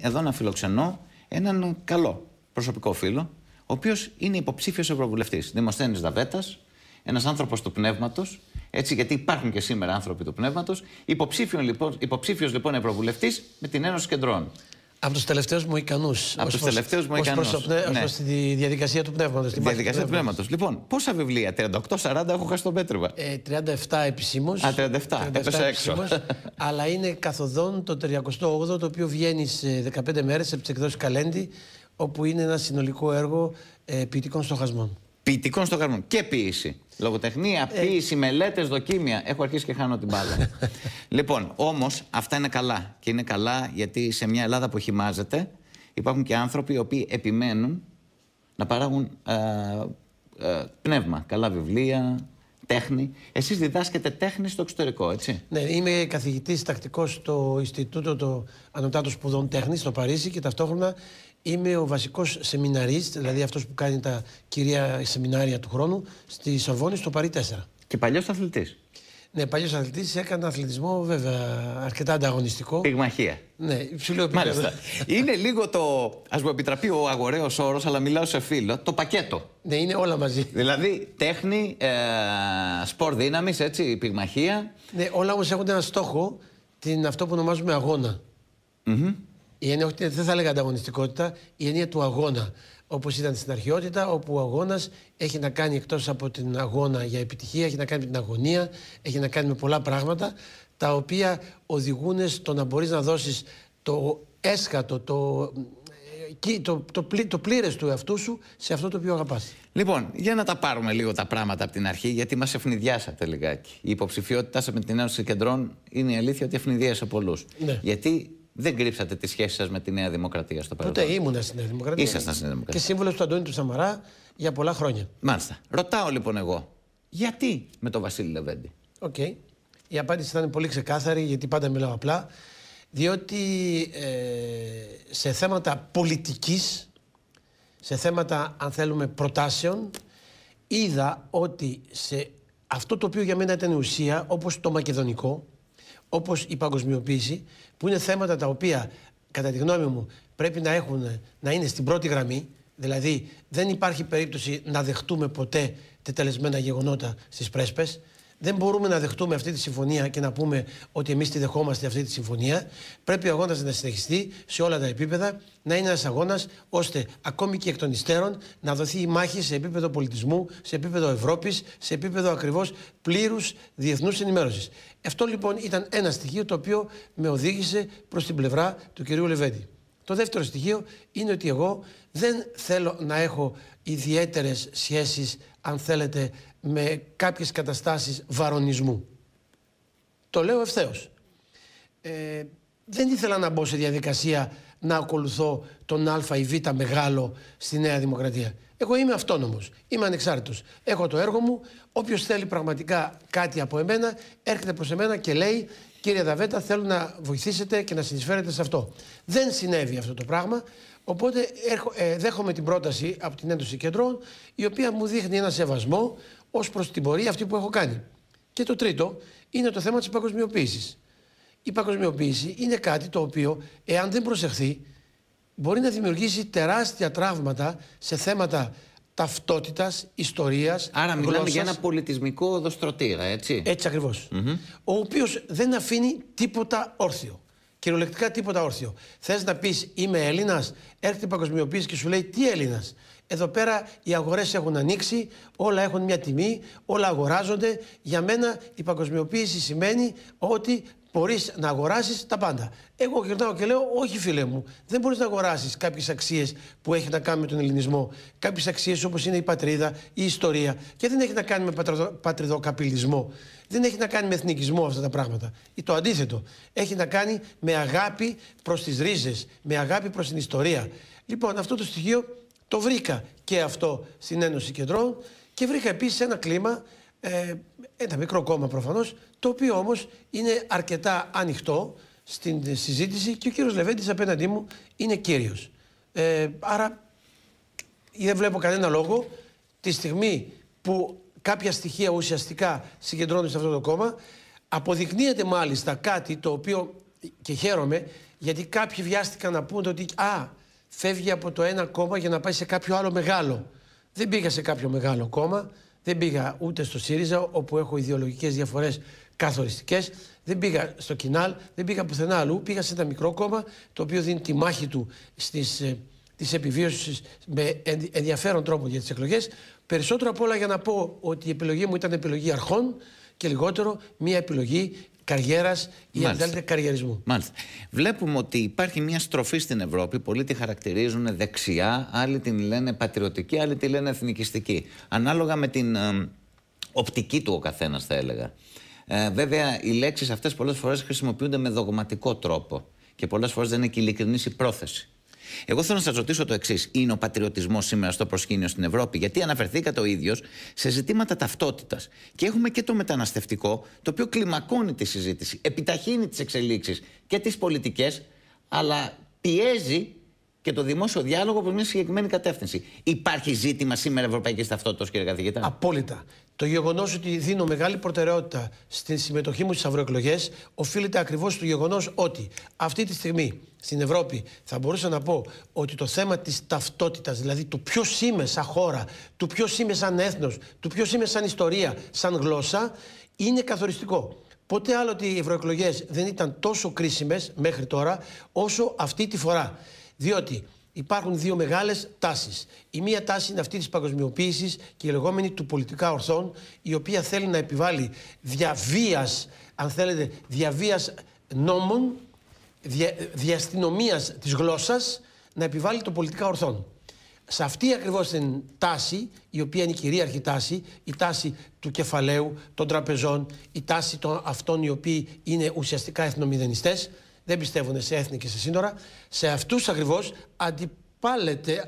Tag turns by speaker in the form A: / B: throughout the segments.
A: εδώ να φιλοξενώ έναν καλό προσωπικό φίλο, ο οποίος είναι υποψήφιος Ευρωβουλευτής. Δημοσθένης Δαβέτας, ένας άνθρωπος του πνεύματος, έτσι, γιατί υπάρχουν και σήμερα άνθρωποι του πνεύματος. Υποψήφιο λοιπόν, υποψήφιος, λοιπόν Ευρωβουλευτής με την Ένωση Κεντρών.
B: Από τους τελευταίους μου ικανούς. Από του τελευταίους μου ικανού. ναι. στη διαδικασία του πνεύματος. Στη
A: διαδικασία του πνεύματος. Λοιπόν, πόσα βιβλία, 38-40 έχω χάσει τον Ε,
B: 37 επισήμως. Α, 37, 37 έπεσα έξω. αλλά είναι καθοδόν το 38ο, το οποίο βγαίνει σε 15 μέρε από τι εκδόσει Καλέντι, όπου είναι ένα συνολικό έργο ε, ποιητικών στοχασμών
A: ποιητικών στο καρμό. και ποιήση. Λογοτεχνία, ε. ποιήση, μελέτες, μελέτε, δοκίμια. Έχω αρχίσει και χάνω την μπάλα. λοιπόν, όμως αυτά είναι καλά. Και είναι καλά γιατί σε μια Ελλάδα που χυμάζεται υπάρχουν και άνθρωποι οι οποίοι επιμένουν να παράγουν ε, ε, πνεύμα. Καλά βιβλία, τέχνη. Εσείς διδάσκετε τέχνη στο εξωτερικό, έτσι.
B: Ναι, είμαι καθηγητής τακτικός στο Ινστιτούτο Ανωτάτων Σπουδών Τέχνης στο Παρίσι και ταυτόχρονα Είμαι ο βασικός σεμιναρίστ, δηλαδή αυτός που κάνει τα κυρία σεμινάρια του χρόνου, στη Σορβόνη, στο Παρί 4.
A: Και παλιός αθλητής.
B: Ναι, παλιός αθλητής έκανε αθλητισμό, βέβαια, αρκετά ανταγωνιστικό. Πυγμαχία. Ναι, υψηλό επίπεδο. Μάλιστα.
A: είναι λίγο το. Ας μου επιτραπεί ο αγοραίος όρος, αλλά μιλάω σε φίλο. Το πακέτο. Ναι, είναι όλα μαζί. Δηλαδή, τέχνη, ε, σπορ δύναμης, έτσι, πυγμαχία.
B: Ναι, όλα όμως έχουν ένα στόχο, την, αυτό που ονομάζουμε αγώνα. Mm η έννοια, όχι, δεν θα έλεγα ανταγωνιστικότητα, η έννοια του αγώνα. Όπως ήταν στην αρχαιότητα, όπου ο αγώνας έχει να κάνει εκτός από την αγώνα για επιτυχία, έχει να κάνει με την αγωνία, έχει να κάνει με πολλά πράγματα, τα οποία οδηγούν στο να μπορείς να δώσεις το έσχατο, το, ε, το, το, πλή, το πλήρες του εαυτού σου σε αυτό το οποίο αγαπάς.
A: Λοιπόν, για να τα πάρουμε λίγο τα πράγματα από την αρχή, γιατί μας ευνηδιάσατε λιγάκι. Η υποψηφιότητά σας με την Ένωση Κεντρών είναι η αλήθεια ότι ευνηδίασε πολλούς. Ναι. Γιατί δεν κρύψατε τη σχέση σας με τη Νέα Δημοκρατία στο παρελθόν.
B: Τότε ήμουν στην Νέα Δημοκρατία. Ήσασταν στην Νέα Δημοκρατία. Και σύμβουλος του Αντώνη του Σαμαρά για πολλά χρόνια.
A: Μάλιστα. Ρωτάω λοιπόν εγώ, γιατί με τον Βασίλη Λεβέντη.
B: Οκ. Okay. Η απάντηση ήταν πολύ ξεκάθαρη, γιατί πάντα μιλάω απλά. Διότι ε, σε θέματα πολιτικής, σε θέματα αν θέλουμε προτάσεων, είδα ότι σε αυτό το οποίο για μένα ήταν η ουσία, όπως το μακεδονικό, όπως η παγκοσμιοποίηση, που είναι θέματα τα οποία, κατά τη γνώμη μου, πρέπει να, έχουν, να είναι στην πρώτη γραμμή. Δηλαδή, δεν υπάρχει περίπτωση να δεχτούμε ποτέ τετελεσμένα γεγονότα στις πρέσπες. Δεν μπορούμε να δεχτούμε αυτή τη συμφωνία και να πούμε ότι εμείς τη δεχόμαστε αυτή τη συμφωνία. Πρέπει ο αγώνας να συνεχιστεί σε όλα τα επίπεδα, να είναι ένας αγώνας ώστε ακόμη και εκ των υστέρων να δοθεί η μάχη σε επίπεδο πολιτισμού, σε επίπεδο Ευρώπης, σε επίπεδο ακριβώς πλήρους διεθνούς ενημέρωσης. Αυτό λοιπόν ήταν ένα στοιχείο το οποίο με οδήγησε προς την πλευρά του κυρίου Λεβέντη. Το δεύτερο στοιχείο είναι ότι εγώ δεν θέλω να έχω ιδιαίτερες σχέσεις, αν θέλετε, με κάποιες καταστάσεις βαρονισμού. Το λέω ευθέως. Ε, δεν ήθελα να μπω σε διαδικασία να ακολουθώ τον Α ή Β μεγάλο στη Νέα Δημοκρατία. Εγώ είμαι αυτόνομος. Είμαι ανεξάρτητος. Έχω το έργο μου. Όποιος θέλει πραγματικά κάτι από εμένα, έρχεται προς εμένα και λέει: Κύριε Δαβέτα, θέλω να βοηθήσετε και να συνεισφέρετε σε αυτό. Δεν συνέβη αυτό το πράγμα. Οπότε έρχο, ε, δέχομαι την πρόταση από την Ένωση κεντρών, η οποία μου δείχνει ένα σεβασμό ως προς την πορεία αυτή που έχω κάνει. Και το τρίτο είναι το θέμα της παγκοσμιοποίησης. Η παγκοσμιοποίηση είναι κάτι το οποίο, εάν δεν προσεχθεί, μπορεί να δημιουργήσει τεράστια τραύματα σε θέματα ταυτότητας, ιστορίας. Άρα, μιλάμε για ένα πολιτισμικό οδοστρωτήρα, έτσι. Έτσι Ο οποίος δεν αφήνει τίποτα όρθιο. Κυριολεκτικά τίποτα όρθιο. Θες να πεις Είμαι Έλληνας, έρχεται η παγκοσμιοποίηση και σου λέει Τι Έλληνας. Εδώ πέρα οι αγορές έχουν ανοίξει, όλα έχουν μια τιμή, όλα αγοράζονται. Για μένα η παγκοσμιοποίηση σημαίνει ότι μπορείς να αγοράσεις τα πάντα. Εγώ γυρνάω και λέω: Όχι, φίλε μου, δεν μπορείς να αγοράσεις κάποιες αξίες που έχει να κάνει με τον ελληνισμό. Κάποιες αξίες όπως είναι η πατρίδα, η ιστορία. Και δεν έχει να κάνει με πατριδοκαπηλισμό. Δεν έχει να κάνει με εθνικισμό αυτά τα πράγματα. Ή το αντίθετο. Έχει να κάνει με αγάπη προς τις ρίζες, με αγάπη προς την ιστορία. Λοιπόν, αυτό το στοιχείο το βρήκα και αυτό στην Ένωση Κεντρών και βρήκα επίσης ένα κλίμα ε, ένα μικρό κόμμα προφανώς, το οποίο όμως είναι αρκετά ανοιχτό στην συζήτηση και ο κύριος Λεβέντης απέναντί μου είναι κύριος. Ε, άρα δεν βλέπω κανένα λόγο τη στιγμή που κάποια στοιχεία ουσιαστικά συγκεντρώνονται σε αυτό το κόμμα. Αποδεικνύεται μάλιστα κάτι το οποίο και χαίρομαι γιατί κάποιοι βιάστηκαν να πούνε ότι α, φεύγει από το ένα κόμμα για να πάει σε κάποιο άλλο μεγάλο. Δεν πήγα σε κάποιο μεγάλο κόμμα. Δεν πήγα ούτε στο ΣΥΡΙΖΑ, όπου έχω ιδεολογικές διαφορές καθοριστικές. Δεν πήγα στο Κινάλ, δεν πήγα πουθενά αλλού. Πήγα σε ένα μικρό κόμμα το οποίο δίνει τη μάχη του στις, ε, της επιβίωσης με ενδιαφέρον τρόπο για τις εκλογές. Περισσότερο απ' όλα για να πω ότι η επιλογή μου ήταν επιλογή αρχών και λιγότερο μια επιλογή καριέρας ή αν θέλετε καριερισμού.
A: Μάλιστα. Βλέπουμε ότι υπάρχει μια στροφή στην Ευρώπη. Πολλοί τη χαρακτηρίζουν δεξιά, άλλοι την λένε πατριωτική, άλλοι τη λένε εθνικιστική. Ανάλογα με την ε, οπτική του ο καθένας, θα έλεγα. Ε, βέβαια, οι λέξεις αυτές πολλές φορές χρησιμοποιούνται με δογματικό τρόπο και πολλές φορές δεν είναι και η πρόθεση. Εγώ θέλω να σας ρωτήσω το εξής. Είναι ο πατριωτισμός σήμερα στο προσκήνιο στην Ευρώπη, γιατί αναφερθήκατε ο ίδιος σε ζητήματα ταυτότητας. Και έχουμε και το μεταναστευτικό, το οποίο κλιμακώνει τη συζήτηση, επιταχύνει τις εξελίξεις και τις πολιτικές, αλλά πιέζει και το δημόσιο διάλογο προ μια συγκεκριμένη κατεύθυνση. Υπάρχει ζήτημα σήμερα ευρωπαϊκής ταυτότητας, κύριε καθηγητά.
B: Απόλυτα. Το γεγονός ότι δίνω μεγάλη προτεραιότητα στη συμμετοχή μου στις ευρωεκλογές οφείλεται ακριβώς στο γεγονός ότι αυτή τη στιγμή στην Ευρώπη θα μπορούσα να πω ότι το θέμα της ταυτότητας, δηλαδή του ποιος είμαι σαν χώρα, του ποιος είμαι σαν έθνος, του ποιος είμαι σαν ιστορία, σαν γλώσσα, είναι καθοριστικό. Ποτέ άλλο ότι οι ευρωεκλογές δεν ήταν τόσο κρίσιμες μέχρι τώρα όσο αυτή τη φορά. Διότι υπάρχουν δύο μεγάλες τάσεις. Η μία τάση είναι αυτή της παγκοσμιοποίησης και η λεγόμενη του πολιτικά ορθών, η οποία θέλει να επιβάλλει διαβίας, αν θέλετε, διαβίας νόμων, δια, διαστηνομίας της γλώσσας, να επιβάλλει το πολιτικά ορθών. Σε αυτή ακριβώς την τάση, η οποία είναι η κυρίαρχη τάση, η τάση του κεφαλαίου, των τραπεζών, η τάση των αυτών οι οποίοι είναι ουσιαστικά εθνομηδενιστές, δεν πιστεύουν σε έθνη και σε σύνορα. Σε αυτούς ακριβώς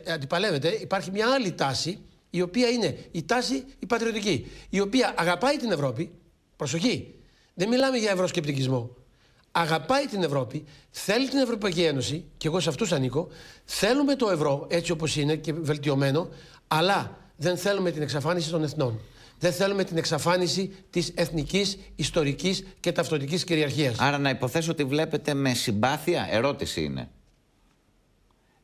B: αντιπαλεύεται, υπάρχει μια άλλη τάση, η οποία είναι η τάση η πατριωτική, η οποία αγαπάει την Ευρώπη. Προσοχή, δεν μιλάμε για ευρωσκεπτικισμό. Αγαπάει την Ευρώπη, θέλει την Ευρωπαϊκή Ένωση, και εγώ σε αυτούς ανήκω. Θέλουμε το ευρώ έτσι όπως είναι και βελτιωμένο, αλλά δεν θέλουμε την εξαφάνιση των εθνών. Δεν θέλουμε την εξαφάνιση της εθνικής, ιστορικής και ταυτοτικής κυριαρχίας.
A: Άρα, να υποθέσω ότι βλέπετε με συμπάθεια, ερώτηση είναι.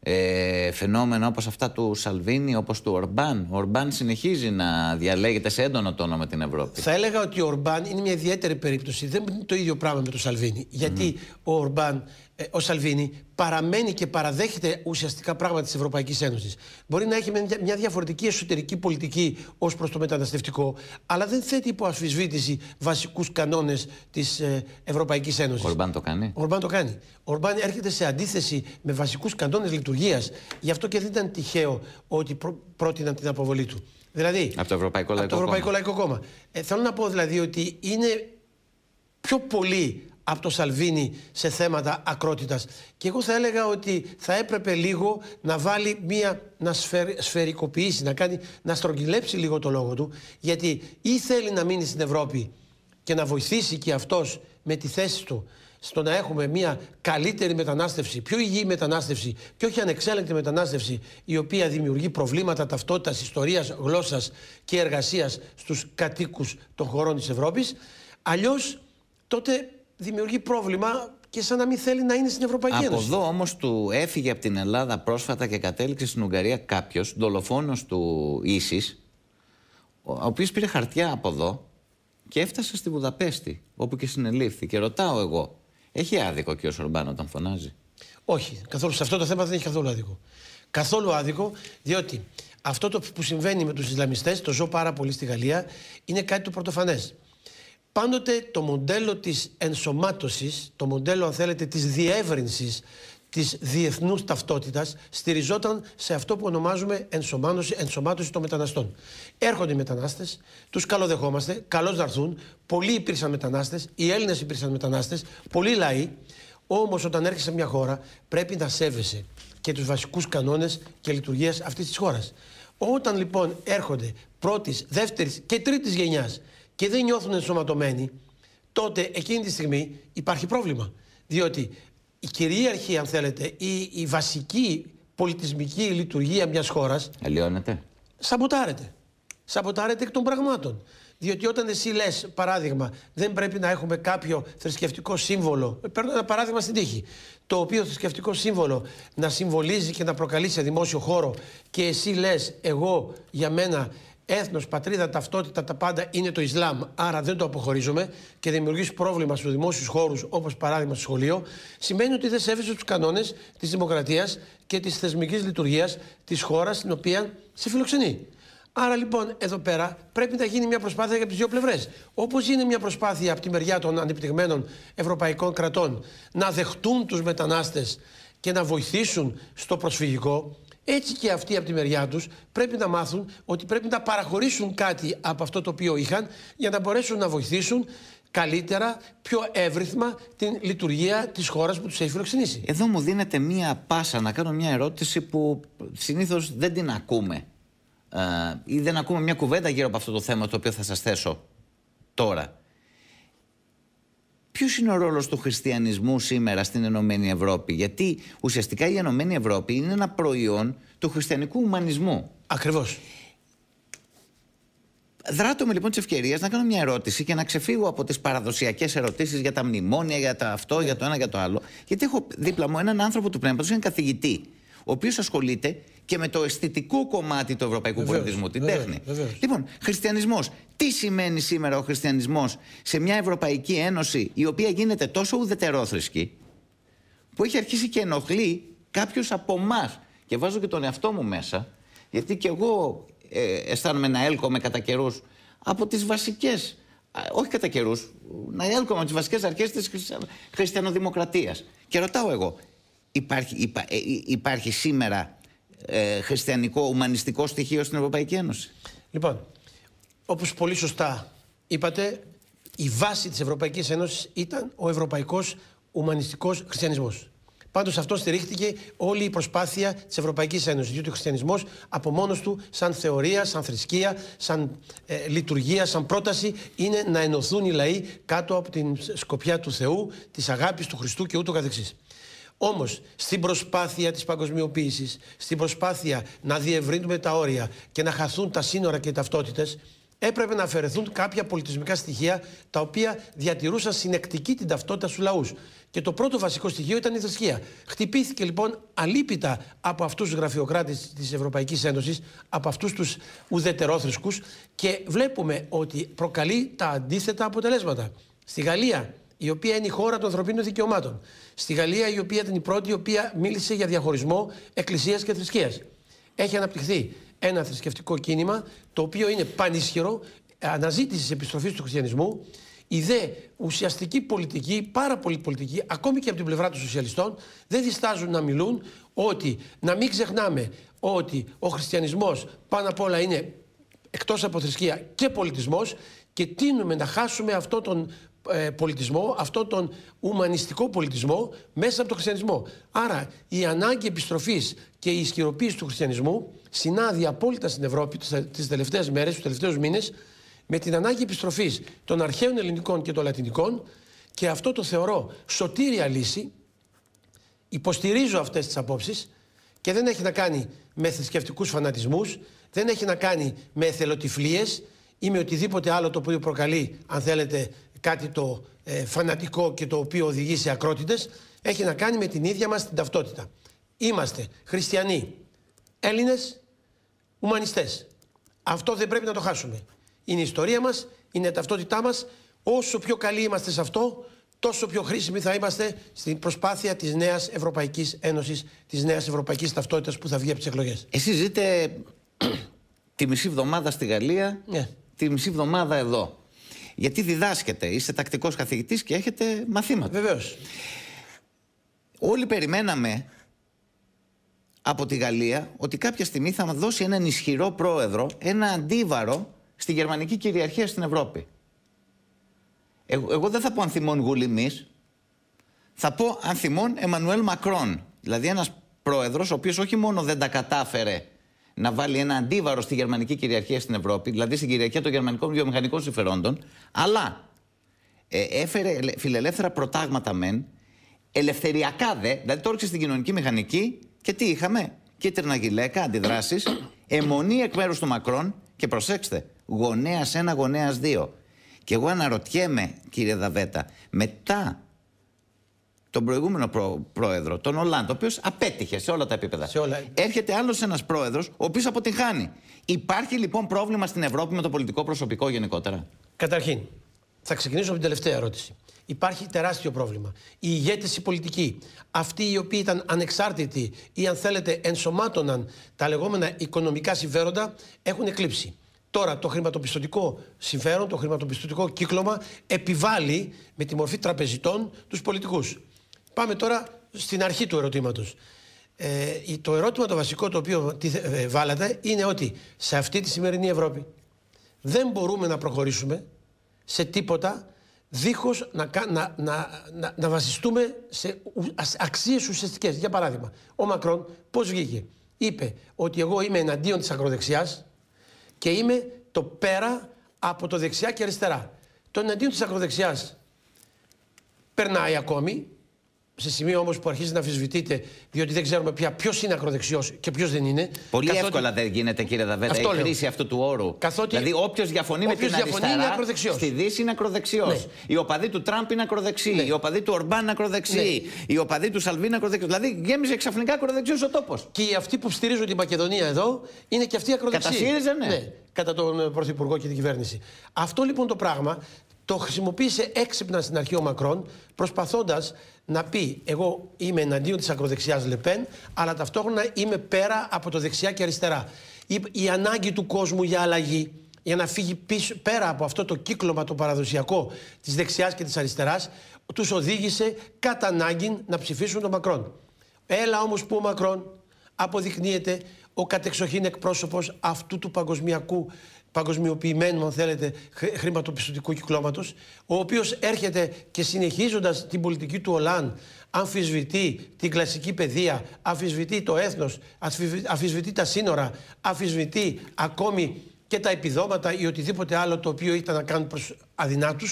A: Ε, φαινόμενα όπως αυτά του Σαλβίνη, όπως του Ορμπάν. Ο Ορμπάν συνεχίζει να διαλέγεται σε έντονο τόνο με την Ευρώπη.
B: Θα έλεγα ότι ο Ορμπάν είναι μια ιδιαίτερη περίπτωση. Δεν είναι το ίδιο πράγμα με τον Σαλβίνη. Γιατί ο Ορμπάν ε, ο Σαλβίνη παραμένει και παραδέχεται ουσιαστικά πράγματα της Ευρωπαϊκής Ένωσης. Μπορεί να έχει μια διαφορετική εσωτερική πολιτική ως προς το μεταναστευτικό, αλλά δεν θέτει υπό αμφισβήτηση βασικούς κανόνες της ε, Ευρωπαϊκής Ένωσης. Ορμπάν το κάνει. Ορμπάν το κάνει. Ορμπάν έρχεται σε αντίθεση με βασικούς κανόνες λειτουργίας. Γι' αυτό και δεν ήταν τυχαίο ότι πρό... πρότειναν την αποβολή του. Δηλαδή,
A: από το Ευρωπαϊκό Λαϊκό, από το
B: Ευρωπαϊκό Κόμμα. Κόμμα. Ε, θέλω να πω δηλαδή ότι είναι πιο πολύ από το Σαλβίνι σε θέματα ακρότητας. Και εγώ θα έλεγα ότι θα έπρεπε λίγο να βάλει μία, να σφαιρ, σφαιρικοποιήσει, να, κάνει, να στρογγυλέψει λίγο το λόγο του, γιατί ή θέλει να μείνει στην Ευρώπη και να βοηθήσει και αυτός με τη θέση του στο να έχουμε μια καλύτερη μετανάστευση, πιο υγιή μετανάστευση και όχι ανεξέλεγκτη μετανάστευση, η οποία δημιουργεί προβλήματα ταυτότητας, ιστορίας, γλώσσας και εργασίας στους κατοίκους των χωρών της Ευρώπης. Αλλιώς τότε δημιουργεί πρόβλημα και σαν να μην θέλει να είναι στην Ευρωπαϊκή Ένωση. Από
A: εδώ όμως του έφυγε από την Ελλάδα πρόσφατα και κατέληξε στην Ουγγαρία κάποιος, δολοφόνος του ση, ο οποίος πήρε χαρτιά από εδώ και έφτασε στη Βουδαπέστη, όπου και συνελήφθη. Και ρωτάω εγώ, έχει άδικο ο κ. Ορμπάν όταν φωνάζει.
B: Όχι, καθόλου. Σε αυτό το θέμα δεν έχει καθόλου άδικο. Καθόλου άδικο, διότι αυτό το που συμβαίνει με τους Ισλαμιστές, το ζω πάρα πολύ στη Γαλλία, είναι κάτι το πρωτοφανές πάντοτε το μοντέλο της ενσωμάτωσης, το μοντέλο αν θέλετε της διεύρυνσης της διεθνούς ταυτότητας στηριζόταν σε αυτό που ονομάζουμε ενσωμάτωση, ενσωμάτωση των μεταναστών. Έρχονται οι μετανάστες, τους καλοδεχόμαστε, καλώς να έρθουν, πολλοί υπήρξαν μετανάστες, οι Έλληνες υπήρξαν μετανάστες, πολλοί λαοί, όμως όταν έρχεσαι σε μια χώρα πρέπει να σέβεσαι και τους βασικούς κανόνες και λειτουργίας αυτής της χώρας. Όταν λοιπόν έρχονται πρώτης, δεύτερης και τρίτης γενιάς και δεν νιώθουν ενσωματωμένοι, τότε εκείνη τη στιγμή υπάρχει πρόβλημα. Διότι η κυρίαρχη, αν θέλετε, η, η βασική πολιτισμική λειτουργία μιας χώρας, Αλλιώνεται. Σαμποτάρεται. Σαμποτάρεται εκ των πραγμάτων. Διότι όταν εσύ λες, παράδειγμα, δεν πρέπει να έχουμε κάποιο θρησκευτικό σύμβολο. Ε, παίρνω ένα παράδειγμα στην τύχη. Το οποίο θρησκευτικό σύμβολο να συμβολίζει και να προκαλεί σε δημόσιο χώρο και εσύ λες, εγώ για μένα έθνος, πατρίδα, ταυτότητα, τα πάντα είναι το Ισλάμ. Άρα δεν το αποχωρίζουμε και δημιουργείς πρόβλημα στους δημόσιους χώρους, όπως παράδειγμα στο σχολείο, σημαίνει ότι δεν σέβεσαι τους κανόνες της δημοκρατίας και της θεσμικής λειτουργίας της χώρας στην οποία σε φιλοξενεί. Άρα λοιπόν εδώ πέρα πρέπει να γίνει μια προσπάθεια για τις δύο πλευρές. Όπως είναι μια προσπάθεια από τη μεριά των ανεπτυγμένων ευρωπαϊκών κρατών να δεχτούν τους μετανάστες και να βοηθήσουν στο προσφυγικό, έτσι και αυτοί από τη μεριά τους πρέπει να μάθουν ότι πρέπει να παραχωρήσουν κάτι από αυτό το οποίο είχαν για να μπορέσουν να βοηθήσουν καλύτερα, πιο εύρυθμα την λειτουργία της χώρας που τους έχει φιλοξενήσει. Εδώ μου δίνεται μία πάσα
A: να κάνω μια ερώτηση που συνήθως δεν την ακούμε. Ε, ή δεν ακούμε μια κουβέντα γύρω από αυτό το θέμα το οποίο θα σας θέσω τώρα. Ποιος είναι ο ρόλος του χριστιανισμού σήμερα στην Ενωμένη Ευρώπη, Γιατί ουσιαστικά η Ενωμένη Ευρώπη είναι ένα προϊόν του χριστιανικού ουμανισμού. Ακριβώς. Δράτω με λοιπόν τη ευκαιρία να κάνω μια ερώτηση και να ξεφύγω από τις παραδοσιακές ερωτήσεις για τα μνημόνια, για τα αυτό, για το ένα, για το άλλο. Γιατί έχω δίπλα μου έναν άνθρωπο του πνεύματος, έναν καθηγητή, ο οποίος ασχολείται και με το αισθητικό κομμάτι του ευρωπαϊκού βεβαίως, πολιτισμού, την τέχνη. Βεβαίως. Λοιπόν, χριστιανισμός. Τι σημαίνει σήμερα ο χριστιανισμός σε μια Ευρωπαϊκή Ένωση η οποία γίνεται τόσο ουδετερόθρησκη, που έχει αρχίσει και ενοχλεί κάποιος από εμά. Και βάζω και τον εαυτό μου μέσα, γιατί και εγώ ε, αισθάνομαι να έλκομαι κατά καιρούς από τις βασικές όχι κατά καιρούς, να έλκομαι τις βασικές αρχές της χριστιανοδημοκρατίας. Και ρωτάω εγώ, υπάρχει, ε, υπάρχει σήμερα ε, χριστιανικό, ουμανιστικό στοιχείο στην Ευρωπαϊκή Ένωση.
B: Λοιπόν, όπως πολύ σωστά είπατε, η βάση της Ευρωπαϊκής Ένωσης ήταν ο ευρωπαϊκός ουμανιστικός χριστιανισμός. Πάντως αυτό στηρίχτηκε όλη η προσπάθεια της Ευρωπαϊκής Ένωσης. Διότι ο χριστιανισμός από μόνος του, σαν θεωρία, σαν θρησκεία, σαν ε, λειτουργία, σαν πρόταση, είναι να ενωθούν οι λαοί κάτω από την σκοπιά του Θεού, της αγάπης του Χριστού και ούτω καθεξής. Όμως στην προσπάθεια της παγκοσμιοποίησης, στην προσπάθεια να διευρύνουμε τα όρια και να χαθούν τα σύνορα και οι ταυτότητες, έπρεπε να αφαιρεθούν κάποια πολιτισμικά στοιχεία τα οποία διατηρούσαν συνεκτική την ταυτότητα στους λαούς. Και το πρώτο βασικό στοιχείο ήταν η θρησκεία. Χτυπήθηκε λοιπόν αλήπητα από αυτούς τους γραφειοκράτες της Ευρωπαϊκής Ένωσης, από αυτούς τους ουδετερόθρησκους και βλέπουμε ότι προκαλεί τα αντίθετα αποτελέσματα. Στη Γαλλία η οποία είναι η χώρα των ανθρωπίνων δικαιωμάτων. Στη Γαλλία, η οποία ήταν η πρώτη, η οποία μίλησε για διαχωρισμό εκκλησίας και θρησκείας. Έχει αναπτυχθεί ένα θρησκευτικό κίνημα, το οποίο είναι πανίσχυρο, αναζήτησης επιστροφής του χριστιανισμού, η δε ουσιαστική πολιτική, πάρα πολύ πολιτική, ακόμη και από την πλευρά των σοσιαλιστών, δεν διστάζουν να μιλούν ότι να μην ξεχνάμε ότι ο χριστιανισμός πάνω απ' όλα είναι εκτός από θρησκεία και πολιτισμός και τίνουμε να χάσουμε αυτό τον ε, πολιτισμό, αυτό τον ουμανιστικό πολιτισμό μέσα από τον χριστιανισμό. Άρα η ανάγκη επιστροφής και η ισχυροποίηση του χριστιανισμού συνάδει απόλυτα στην Ευρώπη τις τελευταίες μέρες, τους τελευταίους μήνες με την ανάγκη επιστροφής των αρχαίων ελληνικών και των λατινικών και αυτό το θεωρώ σωτήρια λύση, υποστηρίζω αυτές τις απόψεις και δεν έχει να κάνει με θρησκευτικούς φανατισμούς, δεν έχει να κάνει με εθελοτυφλίες ή με οτιδήποτε άλλο το οποίο προκαλεί, αν θέλετε, κάτι το ε, φανατικό και το οποίο οδηγεί σε ακρότητες, έχει να κάνει με την ίδια μας την ταυτότητα. Είμαστε χριστιανοί, Έλληνες, ουμανιστές. Αυτό δεν πρέπει να το χάσουμε. Είναι η ιστορία μας, είναι η ταυτότητά μας. Όσο πιο καλοί είμαστε σε αυτό, τόσο πιο χρήσιμοι θα είμαστε στην προσπάθεια της νέας Ευρωπαϊκής Ένωσης, της νέας Ευρωπαϊκής ταυτότητας που θα βγει από τις εκλογές.
A: Εσείς ζείτε τη μισή εβδομάδα στη Γαλλία, yeah. Ναι. τη μισή εβδομάδα εδώ. Γιατί διδάσκετε, είστε τακτικός καθηγητής και έχετε μαθήματα. Βεβαίως. Όλοι περιμέναμε από τη Γαλλία ότι κάποια στιγμή θα δώσει έναν ισχυρό πρόεδρο, ένα αντίβαρο στη γερμανική κυριαρχία στην Ευρώπη. Εγώ, εγώ δεν θα πω ανθιμών Γουλιμής. θα πω ανθιμών Εμμανουέλ Μακρόν. Δηλαδή ένας πρόεδρος ο οποίος όχι μόνο δεν τα κατάφερε να βάλει ένα αντίβαρο στη γερμανική κυριαρχία στην Ευρώπη, δηλαδή στην κυριαρχία των γερμανικών βιομηχανικών συμφερόντων, αλλά ε, έφερε φιλελεύθερα προτάγματα μεν, ελευθεριακά δε, δηλαδή το στην κοινωνική μηχανική και τι είχαμε, κίτρινα γυλαίκα, αντιδράσεις, αιμονή εκ μέρους του Μακρόν και προσέξτε, γονέας ένα γονέας δύο Και εγώ αναρωτιέμαι, κύριε Δαβέτα, μετά τον προηγούμενο πρόεδρο, τον Ολάντ, ο οποίος απέτυχε σε όλα τα επίπεδα. Σε όλα... Έρχεται άλλος ένας πρόεδρος, ο οποίος αποτυγχάνει. Υπάρχει λοιπόν πρόβλημα στην Ευρώπη με το πολιτικό προσωπικό γενικότερα.
B: Καταρχήν, θα ξεκινήσω από την τελευταία ερώτηση. Υπάρχει τεράστιο πρόβλημα. Οι ηγέτες οι πολιτικοί, αυτοί οι οποίοι ήταν ανεξάρτητοι ή αν θέλετε ενσωμάτωναν τα λεγόμενα οικονομικά συμφέροντα, έχουν εκλείψει. Τώρα το χρηματοπιστωτικό συμφέρον, το χρηματοπιστωτικό κύκλωμα επιβάλλει με τη μορφή τραπεζιτών τους πολιτικούς. Πάμε τώρα στην αρχή του ερωτήματος. Ε, το ερώτημα το βασικό το οποίο ε, ε, βάλατε είναι ότι σε αυτή τη σημερινή Ευρώπη δεν μπορούμε να προχωρήσουμε σε τίποτα δίχως να, να, να, να βασιστούμε σε αξίες ουσιαστικές. Για παράδειγμα, ο Μακρόν πώς βγήκε. Είπε ότι εγώ είμαι εναντίον της ακροδεξιάς και είμαι το πέρα από το δεξιά και αριστερά. Το εναντίον της ακροδεξιάς περνάει ακόμη σε σημείο όμως που αρχίζει να αμφισβητείτε, διότι δεν ξέρουμε πια ποιος είναι ακροδεξιός και ποιος δεν είναι.
A: Πολύ καθότι... εύκολα δεν γίνεται, κύριε Δαβέτα, αυτό η χρήση αυτού του όρου. Καθότι... Δηλαδή, όποιος διαφωνεί όποιος με την διαφωνεί αριστερά, στη
B: Δύση είναι ακροδεξιός. Ναι.
A: Οι του Τραμπ είναι ακροδεξιοί. Ναι. Οι του Ορμπάν είναι ακροδεξιοί. Ναι. Οι του Σαλβί είναι ακροδεξιοί. Δηλαδή, γέμιζε ξαφνικά ακροδεξιός
B: ο τόπος. Και αυτοί που στηρίζουν την Μακεδονία εδώ είναι και αυτοί ακροδεξιοί. ΣΥΡΙΖΑ, ναι. ναι. Κατά τον ε, Πρωθυπουργό και την κυβέρνηση. Αυτό λοιπόν το πράγμα το χρησιμοποίησε έξυπνα στην αρχή ο Μακρόν, προσπαθώντας να πει εγώ είμαι εναντίον της ακροδεξιάς Λεπέν αλλά ταυτόχρονα είμαι πέρα από το δεξιά και αριστερά. Η, ανάγκη του κόσμου για αλλαγή για να φύγει πίσω, πέρα από αυτό το κύκλωμα το παραδοσιακό της δεξιάς και της αριστεράς τους οδήγησε κατά ανάγκη να ψηφίσουν τον Μακρόν. Έλα όμως που ο Μακρόν αποδεικνύεται ο κατεξοχήν εκπρόσωπος αυτού του παγκοσμιακού παγκοσμιοποιημένου, αν θέλετε, χρηματοπιστωτικού κυκλώματος, ο οποίος έρχεται και συνεχίζοντας την πολιτική του Ολάν, αμφισβητεί την κλασική παιδεία, αμφισβητεί το έθνος, αμφισβητεί τα σύνορα, αμφισβητεί ακόμη και τα επιδόματα ή οτιδήποτε άλλο το οποίο ήταν να κάνουν προς αδυνάτους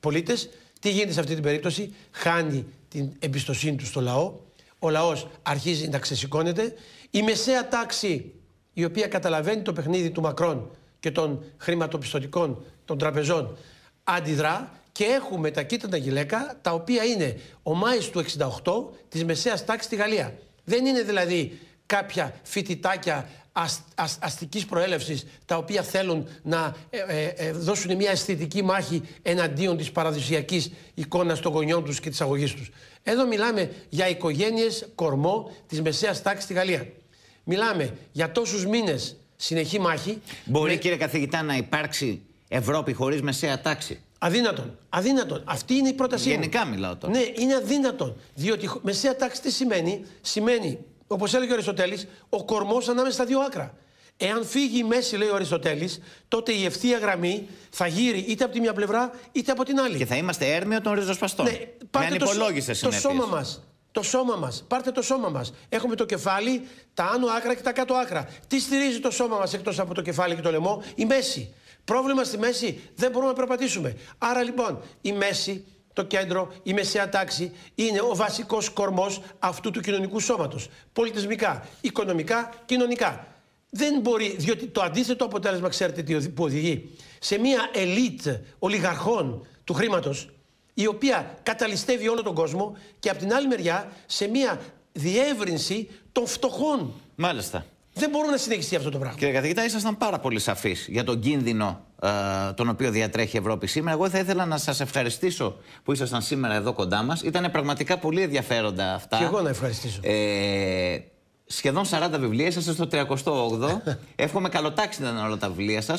B: πολίτες. Τι γίνεται σε αυτή την περίπτωση, χάνει την εμπιστοσύνη του στο λαό, ο λαός αρχίζει να ξεσηκώνεται, η μεσαία τάξη η οποία καταλαβαίνει το παιχνίδι του Μακρόν και των χρηματοπιστωτικών των τραπεζών αντιδρά και έχουμε τα κίτρινα γυλαίκα τα οποία είναι ο Μάης του 68 της μεσαίας τάξης στη Γαλλία. Δεν είναι δηλαδή κάποια φοιτητάκια αστικής προέλευσης τα οποία θέλουν να ε, ε, ε, δώσουν μια αισθητική μάχη εναντίον της παραδοσιακής εικόνας των γονιών τους και της αγωγής τους. Εδώ μιλάμε για οικογένειες κορμό της μεσαίας τάξης στη Γαλλία. Μιλάμε για τόσους μήνες συνεχή μάχη. Μπορεί, με... κύριε καθηγητά, να υπάρξει Ευρώπη χωρίς μεσαία τάξη. Αδύνατον. Αδύνατον. Αυτή είναι η πρότασή Γενικά μιλάω τώρα. Ναι, είναι αδύνατον. Διότι μεσαία τάξη τι σημαίνει, σημαίνει, όπως έλεγε ο Αριστοτέλης, ο κορμός ανάμεσα στα δύο άκρα. Εάν φύγει η μέση, λέει ο Αριστοτέλης, τότε η ευθεία γραμμή θα γύρει είτε από τη μια πλευρά είτε από την άλλη. Και θα είμαστε έρμεο των ριζοσπαστών. Ναι, Το σώμα μας, το σώμα μας. Πάρτε το σώμα μας. Έχουμε το κεφάλι, τα άνω άκρα και τα κάτω άκρα. Τι στηρίζει το σώμα μας εκτός από το κεφάλι και το λαιμό, η μέση. Πρόβλημα στη μέση, δεν μπορούμε να περπατήσουμε. Άρα λοιπόν, η μέση, το κέντρο, η μεσαία τάξη είναι ο βασικός κορμός αυτού του κοινωνικού σώματος. Πολιτισμικά, οικονομικά, κοινωνικά. Δεν μπορεί, διότι το αντίθετο αποτέλεσμα, ξέρετε, τι οδηγεί σε μια ελίτ ολιγαρχών του χρήματος, η οποία καταλυστεύει όλο τον κόσμο και από την άλλη μεριά σε μια διεύρυνση των φτωχών. Μάλιστα. Δεν μπορούν να συνεχιστεί αυτό το πράγμα.
A: Κύριε Καθηγητά, ήσασταν πάρα πολύ σαφείς για τον κίνδυνο ε, τον οποίο διατρέχει η Ευρώπη σήμερα. Εγώ θα ήθελα να σας ευχαριστήσω που ήσασταν σήμερα εδώ κοντά μας. Ήταν πραγματικά πολύ ενδιαφέροντα αυτά. Και εγώ
B: να ευχαριστήσω. Ε,
A: σχεδόν 40 βιβλία, είσαστε στο 38. Εύχομαι καλοτάξι να είναι όλα τα βιβλία σας. Ε,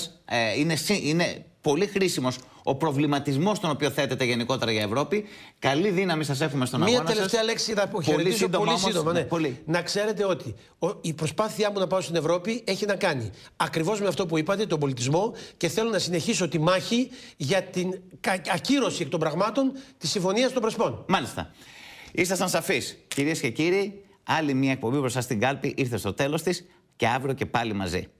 A: είναι, είναι πολύ χρήσιμος ο προβληματισμός τον οποίο θέτεται γενικότερα για Ευρώπη. Καλή δύναμη σας έχουμε στον Μία αγώνα. Μία τελευταία
B: λέξη θα πω. Πολύ σύντομα. Πολύ σύντομα ναι. Ναι, Να ξέρετε ότι η προσπάθειά μου να πάω στην Ευρώπη έχει να κάνει ακριβώς με αυτό που είπατε, τον πολιτισμό και θέλω να συνεχίσω τη μάχη για την ακύρωση εκ των πραγμάτων της Συμφωνίας των Πρεσπών. Μάλιστα. Ήσασταν σαφείς, κυρίες και κύριοι. Άλλη μια εκπομπή
A: μπροστά στην κάλπη ήρθε στο τέλος της και αύριο και πάλι μαζί.